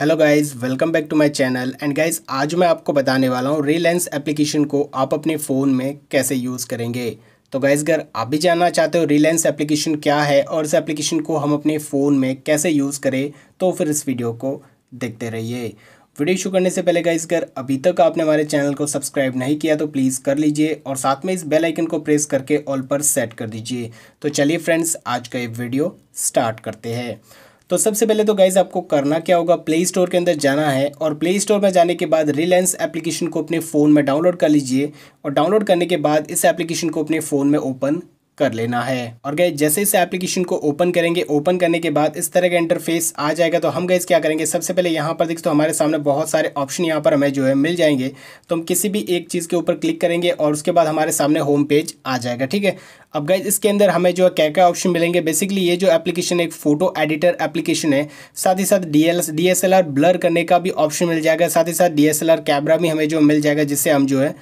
hello guys welcome back to my channel and guys आज मैं आपको बताने वाला हूँ रिलायंस एप्लीकेशन को आप अपने फ़ोन में कैसे यूज़ करेंगे तो गाइस अगर आप भी जानना चाहते हो रिलायंस एप्लीकेशन क्या है और इस एप्लीकेशन को हम अपने फ़ोन में कैसे यूज़ करें तो फिर इस वीडियो को देखते रहिए वीडियो शुरू करने से पहले गाइस अगर अभी तक आपने हमारे चैनल को सब्सक्राइब नहीं किया तो प्लीज़ कर लीजिए और साथ में इस बेल आइकन को प्रेस करके ऑल पर सेट कर दीजिए तो चलिए फ्रेंड्स आज का ये वीडियो स्टार्ट करते हैं तो सबसे पहले तो गाइज आपको करना क्या होगा प्ले स्टोर के अंदर जाना है और प्ले स्टोर में जाने के बाद रिलायंस एप्लीकेशन को अपने फ़ोन में डाउनलोड कर लीजिए और डाउनलोड करने के बाद इस एप्लीकेशन को अपने फ़ोन में ओपन कर लेना है और गए जैसे इस एप्लीकेशन को ओपन करेंगे ओपन करने के बाद इस तरह का इंटरफेस आ जाएगा तो हम गए क्या करेंगे सबसे पहले यहाँ पर देखते तो हमारे सामने बहुत सारे ऑप्शन यहाँ पर हमें जो है मिल जाएंगे तो हम किसी भी एक चीज़ के ऊपर क्लिक करेंगे और उसके बाद हमारे सामने होम पेज आ जाएगा ठीक है अब गए इसके अंदर हमें जो है क्या क्या ऑप्शन मिलेंगे बेसिकली ये जो एप्लीकेशन एक फोटो एडिटर एप्लीकेशन है साथ ही साथ D L D S L R blur करने का भी ऑप्शन मिल जाएगा साथ ही साथ D S L R camera भी हमें जो मिल जाएगा जिससे हम जो है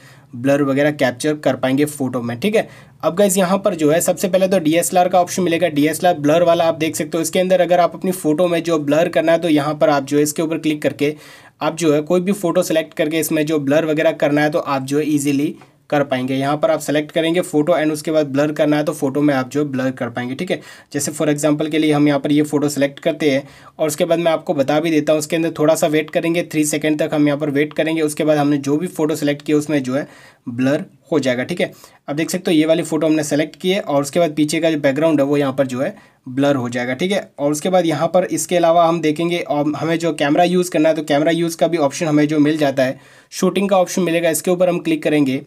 ब्लर वगैरह कैप्चर कर पाएंगे फोटो में ठीक है अब गैस यहाँ पर जो है सबसे पहले तो डी का ऑप्शन मिलेगा डी ब्लर वाला आप देख सकते हो इसके अंदर अगर आप अपनी फोटो में जो ब्लर करना है तो यहाँ पर आप जो है इसके ऊपर क्लिक करके आप जो है कोई भी फोटो सेलेक्ट करके इसमें जो ब्लर वगैरह करना है तो आप जो है ईजिली कर पाएंगे यहाँ पर आप सेलेक्ट करेंगे फोटो एंड उसके बाद ब्लर करना है तो फोटो में आप जो ब्लर कर पाएंगे ठीक है जैसे फॉर एग्जांपल के लिए हम यहाँ पर ये फोटो सेलेक्ट करते हैं और उसके बाद मैं आपको बता भी देता हूँ उसके अंदर थोड़ा सा वेट करेंगे थ्री सेकेंड तक हम यहाँ पर वेट करेंगे उसके बाद हमने जो भी फोटो सेलेक्ट किया उसमें जो है ब्लर हो जाएगा ठीक है अब देख सकते हो ये वाली फ़ोटो हमने सेलेक्ट की है और उसके बाद पीछे का जो बैकग्राउंड है वो यहाँ पर जो है ब्लर हो जाएगा ठीक है और उसके बाद यहाँ पर इसके अलावा हम देखेंगे और हमें जो कैमरा यूज़ करना है तो कैमरा यूज़ का भी ऑप्शन हमें जो मिल जाता है शूटिंग का ऑप्शन मिलेगा इसके ऊपर हम क्लिक करेंगे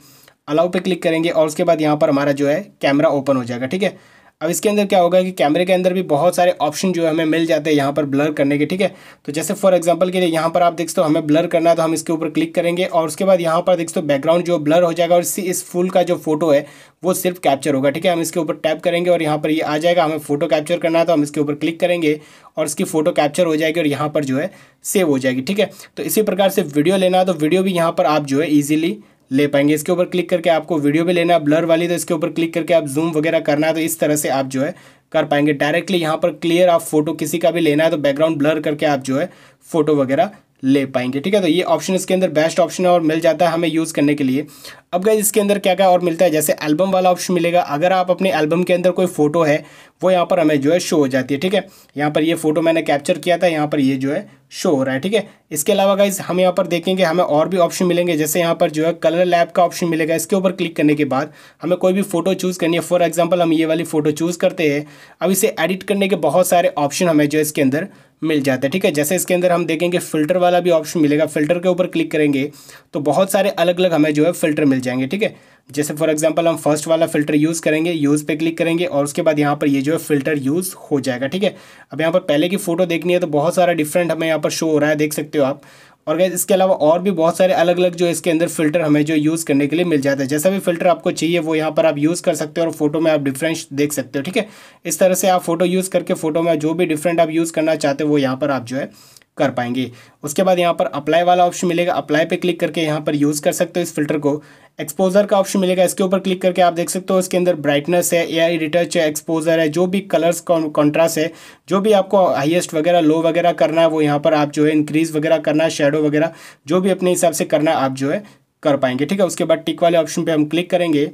अलाउ पे क्लिक करेंगे और उसके बाद यहाँ पर हमारा जो है कैमरा ओपन हो जाएगा ठीक है अब इसके अंदर क्या होगा कि कैमरे के अंदर भी बहुत सारे ऑप्शन जो है हमें मिल जाते हैं यहाँ पर ब्लर करने के ठीक है तो जैसे फॉर एग्जाम्पल के लिए यहाँ पर आप देखते हो हमें ब्लर करना है तो हम इसके ऊपर क्लिक करेंगे और उसके बाद यहाँ पर देख हो बैकग्राउंड जो ब्लर हो जाएगा और इससे इस फूल का जो फोटो है वो सिर्फ कैप्चर होगा ठीक है हम इसके ऊपर टैप करेंगे और यहाँ पर ये आ जाएगा हमें फोटो कैप्चर करना है तो हम इसके ऊपर क्लिक करेंगे और इसकी फोटो कैप्चर हो जाएगी और यहाँ पर जो है सेव हो जाएगी ठीक है तो इसी प्रकार से वीडियो लेना है तो वीडियो भी यहाँ पर आप जो है ईजिली ले पाएंगे इसके ऊपर क्लिक करके आपको वीडियो भी लेना है ब्लर वाली तो इसके ऊपर क्लिक करके आप जूम वगैरह करना है तो इस तरह से आप जो है कर पाएंगे डायरेक्टली यहाँ पर क्लियर आप फोटो किसी का भी लेना है तो बैकग्राउंड ब्लर करके आप जो है फोटो वगैरह ले पाएंगे ठीक है तो ये ऑप्शन इसके अंदर बेस्ट ऑप्शन है और मिल जाता है हमें यूज़ करने के लिए अब गए इसके अंदर क्या क्या और मिलता है जैसे एल्बम वाला ऑप्शन मिलेगा अगर आप अपने एल्बम के अंदर कोई फोटो है वो यहाँ पर हमें जो है शो हो जाती है ठीक है यहाँ पर ये फोटो मैंने कैप्चर किया था यहाँ पर ये जो है शो हो रहा है ठीक है इसके अलावा गाइज हम यहाँ पर देखेंगे हमें और भी ऑप्शन मिलेंगे जैसे यहाँ पर जो है कलर लैब का ऑप्शन मिलेगा इसके ऊपर क्लिक करने के बाद हमें कोई भी फोटो चूज़ करनी है फॉर एग्जाम्पल हम ये वाली फ़ोटो चूज़ करते हैं अब इसे एडिट करने के बहुत सारे ऑप्शन हमें जो है इसके अंदर मिल जाता है ठीक है जैसे इसके अंदर हम देखेंगे फ़िल्टर वाला भी ऑप्शन मिलेगा फ़िल्टर के ऊपर क्लिक करेंगे तो बहुत सारे अलग अलग हमें जो है फ़िल्टर मिल जाएंगे ठीक है जैसे फॉर एग्जांपल हम फर्स्ट वाला फ़िल्टर यूज़ करेंगे यूज़ पे क्लिक करेंगे और उसके बाद यहाँ पर ये जो है फ़िल्टर यूज़ हो जाएगा ठीक है अब यहाँ पर पहले की फ़ोटो देखनी है तो बहुत सारा डिफरेंट हमें यहाँ पर शो हो रहा है देख सकते हो आप और गैस इसके अलावा और भी बहुत सारे अलग अलग जो इसके अंदर फिल्टर हमें जो यूज़ करने के लिए मिल जाता है जैसा भी फिल्टर आपको चाहिए वो यहाँ पर आप यूज़ कर सकते हो और फोटो में आप डिफरेंस देख सकते हो ठीक है इस तरह से आप फोटो यूज़ करके फोटो में जो भी डिफरेंट आप यूज़ करना चाहते हो वो यहाँ पर आप जो है कर पाएंगे उसके बाद यहाँ पर अप्लाई वाला ऑप्शन मिलेगा अप्लाई पे क्लिक करके यहाँ पर यूज़ कर सकते हो इस फिल्टर को एक्सपोजर का ऑप्शन मिलेगा इसके ऊपर क्लिक करके आप देख सकते हो इसके अंदर ब्राइटनेस है आई रिटर्च है एक्सपोजर है जो भी कलर्स कॉन्ट्रास्ट है जो भी आपको हाईएस्ट वगैरह लो वगैरह करना है वो यहाँ पर आप जो है इंक्रीज़ वगैरह करना है शेडो वगैरह जो भी अपने हिसाब से करना है आप जो है कर पाएंगे ठीक है उसके बाद टिक वाले ऑप्शन पर हम क्लिक करेंगे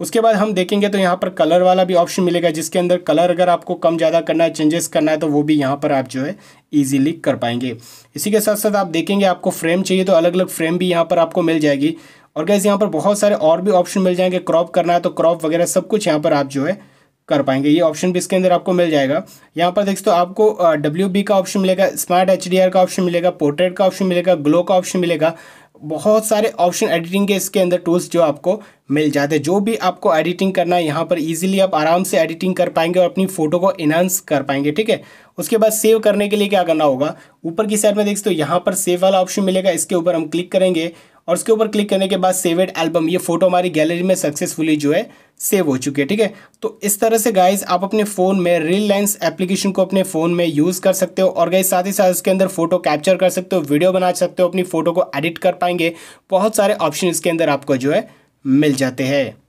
उसके बाद हम देखेंगे तो यहाँ पर कलर वाला भी ऑप्शन मिलेगा जिसके अंदर कलर अगर आपको कम ज़्यादा करना है चेंजेस करना है तो वो भी यहाँ पर आप जो है ईजिली कर पाएंगे इसी के साथ साथ आप देखेंगे आपको फ्रेम चाहिए तो अलग अलग फ्रेम भी यहाँ पर आपको मिल जाएगी और गैस यहाँ पर बहुत सारे और भी ऑप्शन मिल जाएंगे क्रॉप करना है तो क्रॉप वगैरह सब कुछ यहाँ पर आप जो है कर पाएंगे ये ऑप्शन भी इसके अंदर आपको मिल जाएगा यहाँ पर देखते तो आपको डब्ल्यू बी का ऑप्शन मिलेगा स्मार्ट एच का ऑप्शन मिलेगा पोर्ट्रेट का ऑप्शन मिलेगा ग्लो का ऑप्शन मिलेगा बहुत सारे ऑप्शन एडिटिंग के इसके अंदर टूल्स जो आपको मिल जाते हैं जो भी आपको एडिटिंग करना है यहाँ पर इजीली आप आराम से एडिटिंग कर पाएंगे और अपनी फोटो को इनहस कर पाएंगे ठीक है उसके बाद सेव करने के लिए क्या करना होगा ऊपर की साइड में देखते हो यहाँ पर सेव वाला ऑप्शन मिलेगा इसके ऊपर हम क्लिक करेंगे और उसके ऊपर क्लिक करने के बाद सेवेड एल्बम ये फोटो हमारी गैलरी में सक्सेसफुली जो है सेव हो चुकी है ठीक है तो इस तरह से गाइज आप अपने फ़ोन में रील लेंस एप्लीकेशन को अपने फ़ोन में यूज़ कर सकते हो और गाइज साथ ही साथ उसके अंदर फोटो कैप्चर कर सकते हो वीडियो बना सकते हो अपनी फ़ोटो को एडिट कर पाएंगे बहुत सारे ऑप्शन इसके अंदर आपको जो है मिल जाते हैं